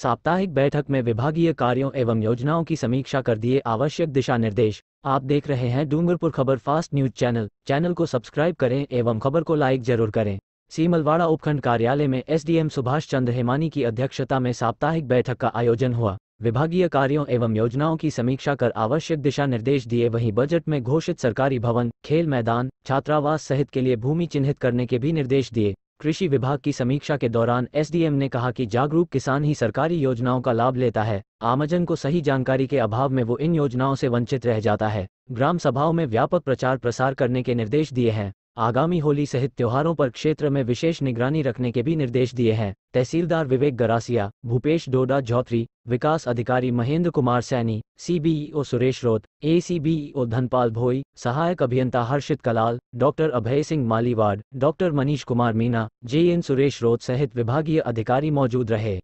साप्ताहिक बैठक में विभागीय कार्यों एवं योजनाओं की समीक्षा कर दिए आवश्यक दिशा निर्देश आप देख रहे हैं Dungarpur Khabar fast news channel channel को सब्सक्राइब करें एवं खबर को लाइक जरूर करें सीमलवाड़ा उपखंड कार्यालय में एसडीएम सुभाष चंद्र हेमानी की अध्यक्षता में साप्ताहिक बैठक का आयोजन हुआ विभागीय कार्यों एवं योजनाओं की समीक्षा कर आवश्यक दिशा निर्देश दिए वहीं बजट में घोषित सरकारी भवन खेल मैदान छात्रावास सहित के लिए भूमि चिन्हित करने के भी निर्देश दिए कृषि विभाग की समीक्षा के दौरान एसडीएम ने कहा कि जागरूक किसान ही सरकारी योजनाओं का लाभ लेता है आमजन को सही जानकारी के अभाव में वो इन योजनाओं से वंचित रह जाता है ग्राम सभाओं में व्यापक प्रचार प्रसार करने के निर्देश दिए हैं आगामी होली सहित त्योहारों पर क्षेत्र में विशेष निगरानी रखने के भी निर्देश दिए हैं तहसीलदार विवेक गरासिया भूपेश डोडा जौथरी विकास अधिकारी महेंद्र कुमार सैनी सीबीईओ सुरेश रोत ए धनपाल भोई सहायक अभियंता हर्षित कलाल डॉक्टर अभय सिंह मालीवाड डॉक्टर मनीष कुमार मीना जे सुरेश रोत सहित विभागीय अधिकारी मौजूद रहे